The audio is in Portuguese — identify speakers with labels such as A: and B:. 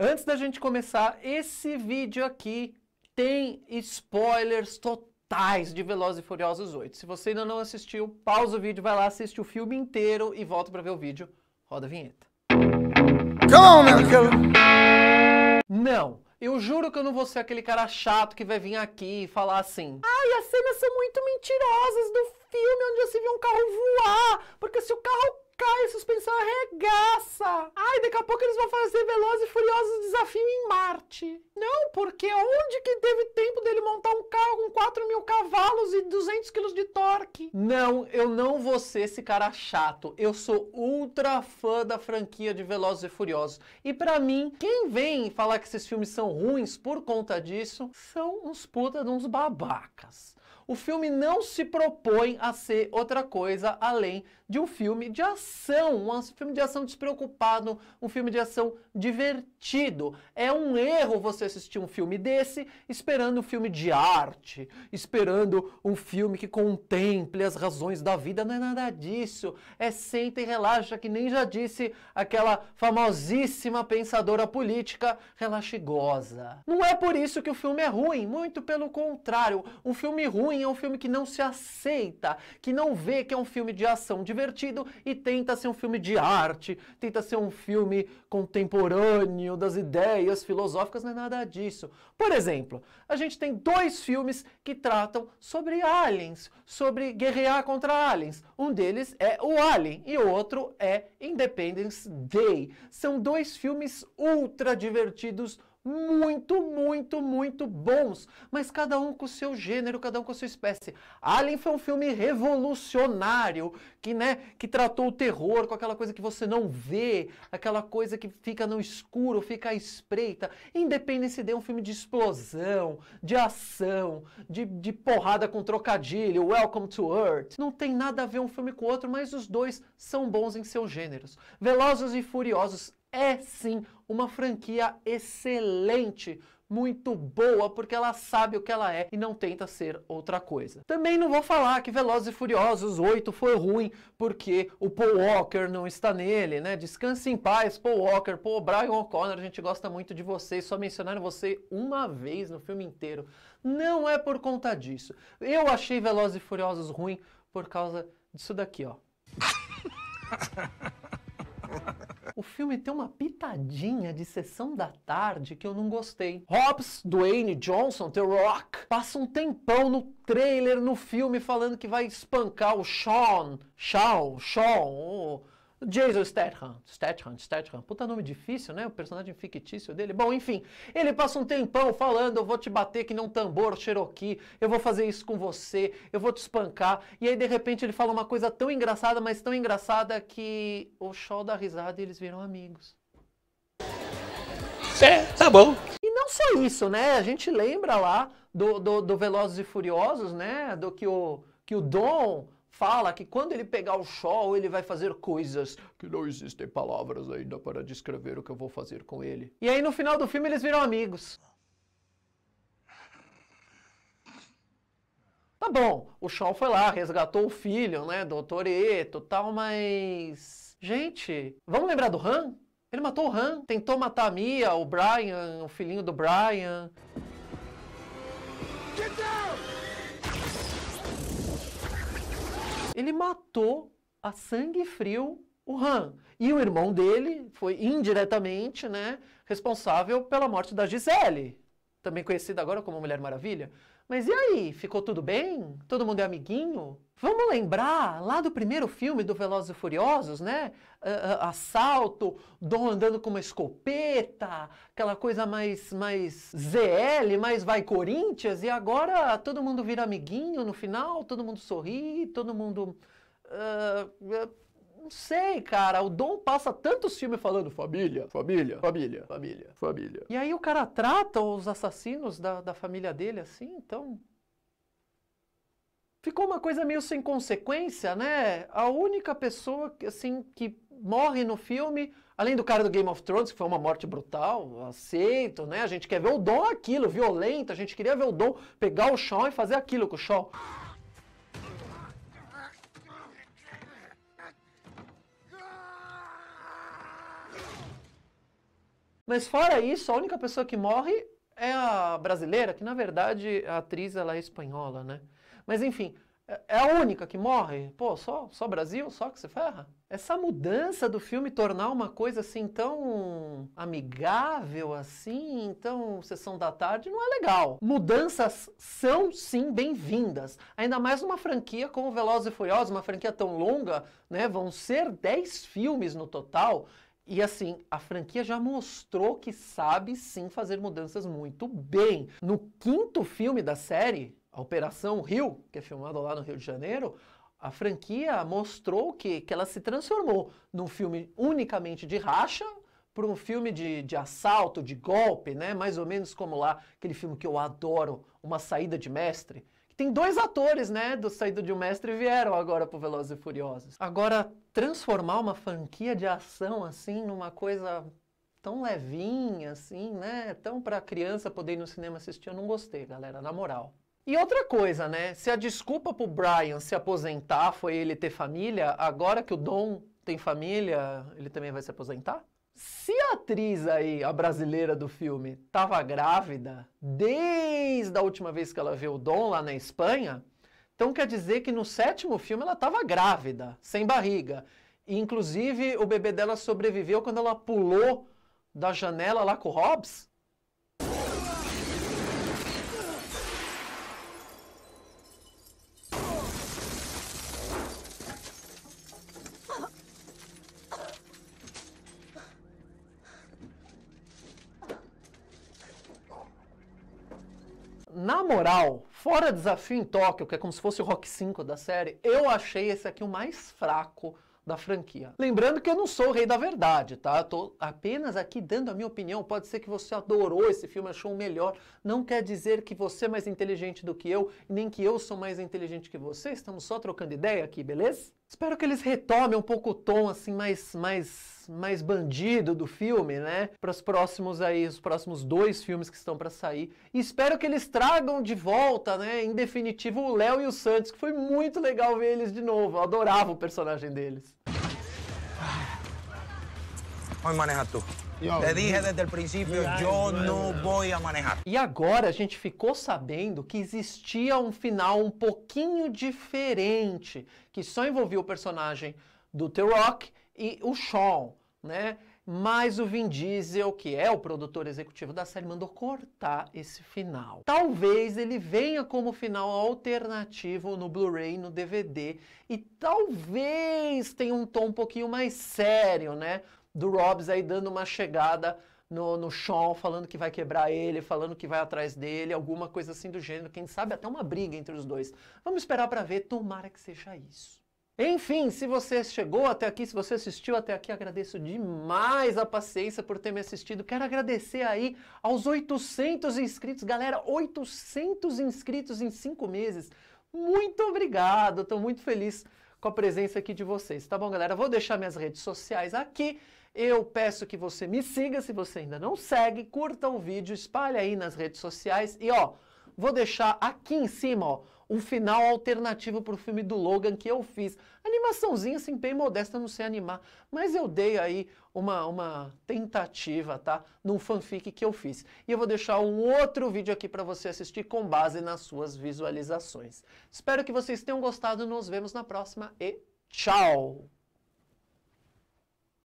A: Antes da gente começar, esse vídeo aqui tem spoilers totais de Velozes e Furiosos 8. Se você ainda não assistiu, pausa o vídeo, vai lá, assiste o filme inteiro e volta para ver o vídeo. Roda a vinheta. Não, eu juro que eu não vou ser aquele cara chato que vai vir aqui e falar assim: Ai, as cenas são muito mentirosas do filme onde você viu um carro voar, porque se o carro cai, a suspensão arregaça. Ai, daqui a pouco eles vão fazer Velozes e Furiosos Desafio em Marte. Não, porque onde que teve tempo dele montar um carro com 4 mil cavalos e 200 quilos de torque? Não, eu não vou ser esse cara chato. Eu sou ultra fã da franquia de Velozes e Furiosos. E para mim, quem vem falar que esses filmes são ruins por conta disso, são uns puta de uns babacas. O filme não se propõe a ser outra coisa além de um filme de ação, um filme de ação despreocupado, um filme de ação divertido sentido. É um erro você assistir um filme desse esperando um filme de arte, esperando um filme que contemple as razões da vida. Não é nada disso. É senta e relaxa, que nem já disse aquela famosíssima pensadora política, relaxigosa. Não é por isso que o filme é ruim, muito pelo contrário. Um filme ruim é um filme que não se aceita, que não vê que é um filme de ação divertido e tenta ser um filme de arte, tenta ser um filme contemporâneo das ideias filosóficas, não é nada disso. Por exemplo, a gente tem dois filmes que tratam sobre aliens, sobre guerrear contra aliens. Um deles é O Alien e o outro é Independence Day. São dois filmes ultra divertidos muito, muito, muito bons, mas cada um com o seu gênero, cada um com a sua espécie. Alien foi um filme revolucionário, que, né, que tratou o terror com aquela coisa que você não vê, aquela coisa que fica no escuro, fica à espreita. Independence Day é um filme de explosão, de ação, de, de porrada com trocadilho, Welcome to Earth. Não tem nada a ver um filme com o outro, mas os dois são bons em seus gêneros. Velozes e Furiosos é sim uma franquia excelente, muito boa, porque ela sabe o que ela é e não tenta ser outra coisa. Também não vou falar que Velozes e Furiosos 8 foi ruim porque o Paul Walker não está nele, né? Descanse em paz, Paul Walker. Paul Brian O'Connor, a gente gosta muito de você, só mencionaram você uma vez no filme inteiro. Não é por conta disso. Eu achei Velozes e Furiosos ruim por causa disso daqui, ó. o filme tem uma pitadinha de sessão da tarde que eu não gostei. Hobbs, Dwayne Johnson, The Rock, passa um tempão no trailer, no filme, falando que vai espancar o Sean, Shawn, Sean, Jason Statham, Statham, Statham, puta nome difícil, né? O personagem fictício dele. Bom, enfim, ele passa um tempão falando, eu vou te bater que não tambor, Cherokee, eu vou fazer isso com você, eu vou te espancar. E aí, de repente, ele fala uma coisa tão engraçada, mas tão engraçada que o show dá risada e eles viram amigos. É, tá bom. E não só isso, né? A gente lembra lá do, do, do Velozes e Furiosos, né? Do que o, que o Dom fala que quando ele pegar o sol, ele vai fazer coisas que não existem palavras ainda para descrever o que eu vou fazer com ele. E aí no final do filme eles viram amigos. Tá bom, o Shaw foi lá, resgatou o filho, né, do Toreto tal, mas... Gente, vamos lembrar do Han? Ele matou o Han, tentou matar a Mia, o Brian, o filhinho do Brian... ele matou a sangue frio o Han. E o irmão dele foi indiretamente né, responsável pela morte da Gisele, também conhecida agora como Mulher Maravilha. Mas e aí? Ficou tudo bem? Todo mundo é amiguinho? Vamos lembrar lá do primeiro filme do Velozes e Furiosos, né? Uh, uh, assalto, Dom andando com uma escopeta, aquela coisa mais, mais ZL, mais vai Corinthians, e agora todo mundo vira amiguinho no final, todo mundo sorri, todo mundo. Uh, não sei, cara. O Dom passa tantos filmes falando família, família, família, família, família. E aí o cara trata os assassinos da, da família dele assim, então. Ficou uma coisa meio sem consequência, né? A única pessoa assim que morre no filme, além do cara do Game of Thrones, que foi uma morte brutal, aceito, né? A gente quer ver o Dom aquilo, violento, a gente queria ver o Dom pegar o Shawn e fazer aquilo com o Shawn. Mas fora isso, a única pessoa que morre é a brasileira, que na verdade a atriz ela é espanhola, né? Mas enfim, é, é a única que morre? Pô, só, só Brasil? Só que se ferra? Essa mudança do filme tornar uma coisa assim tão amigável assim, então sessão da tarde, não é legal. Mudanças são sim bem-vindas. Ainda mais numa franquia como Velozes e Furiosos, uma franquia tão longa, né? Vão ser 10 filmes no total. E assim, a franquia já mostrou que sabe sim fazer mudanças muito bem. No quinto filme da série, a Operação Rio, que é filmado lá no Rio de Janeiro, a franquia mostrou que, que ela se transformou num filme unicamente de racha para um filme de, de assalto, de golpe, né? Mais ou menos como lá aquele filme que eu adoro, Uma Saída de Mestre tem dois atores, né, do Saído de um Mestre vieram agora pro Velozes e Furiosos. Agora, transformar uma franquia de ação, assim, numa coisa tão levinha, assim, né, tão pra criança poder ir no cinema assistir, eu não gostei, galera, na moral. E outra coisa, né, se a desculpa pro Brian se aposentar foi ele ter família, agora que o Dom tem família, ele também vai se aposentar? Se a atriz aí, a brasileira do filme, estava grávida desde a última vez que ela viu o Dom lá na Espanha, então quer dizer que no sétimo filme ela estava grávida, sem barriga. E, inclusive o bebê dela sobreviveu quando ela pulou da janela lá com o Hobbs. Na moral, fora Desafio em Tóquio, que é como se fosse o Rock 5 da série, eu achei esse aqui o mais fraco da franquia. Lembrando que eu não sou o rei da verdade, tá? Eu tô apenas aqui dando a minha opinião. Pode ser que você adorou esse filme, achou o melhor. Não quer dizer que você é mais inteligente do que eu, nem que eu sou mais inteligente que você. Estamos só trocando ideia aqui, beleza? Espero que eles retomem um pouco o tom assim mais mais mais bandido do filme, né? Para os próximos aí, os próximos dois filmes que estão para sair. E espero que eles tragam de volta, né, em definitivo o Léo e o Santos, que foi muito legal ver eles de novo. Eu adorava o personagem deles. Oi, mané rato. Te dije desde el principio, yo no voy a manejar. E agora a gente ficou sabendo que existia um final um pouquinho diferente, que só envolvia o personagem do The Rock e o Sean, né? Mas o Vin Diesel, que é o produtor executivo da série, mandou cortar esse final. Talvez ele venha como final alternativo no Blu-ray, no DVD, e talvez tenha um tom um pouquinho mais sério, né? do Robs aí dando uma chegada no, no Sean, falando que vai quebrar ele, falando que vai atrás dele, alguma coisa assim do gênero, quem sabe até uma briga entre os dois. Vamos esperar para ver, tomara que seja isso. Enfim, se você chegou até aqui, se você assistiu até aqui, agradeço demais a paciência por ter me assistido. Quero agradecer aí aos 800 inscritos. Galera, 800 inscritos em 5 meses. Muito obrigado, estou muito feliz com a presença aqui de vocês. Tá bom, galera? Vou deixar minhas redes sociais aqui. Eu peço que você me siga se você ainda não segue, curta o vídeo, espalhe aí nas redes sociais e ó, vou deixar aqui em cima, ó, um final alternativo para o filme do Logan que eu fiz. Animaçãozinha, assim, bem modesta, não sei animar. Mas eu dei aí uma, uma tentativa, tá? Num fanfic que eu fiz. E eu vou deixar um outro vídeo aqui para você assistir com base nas suas visualizações. Espero que vocês tenham gostado. Nos vemos na próxima e tchau!